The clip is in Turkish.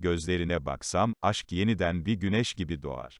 Gözlerine baksam, aşk yeniden bir güneş gibi doğar.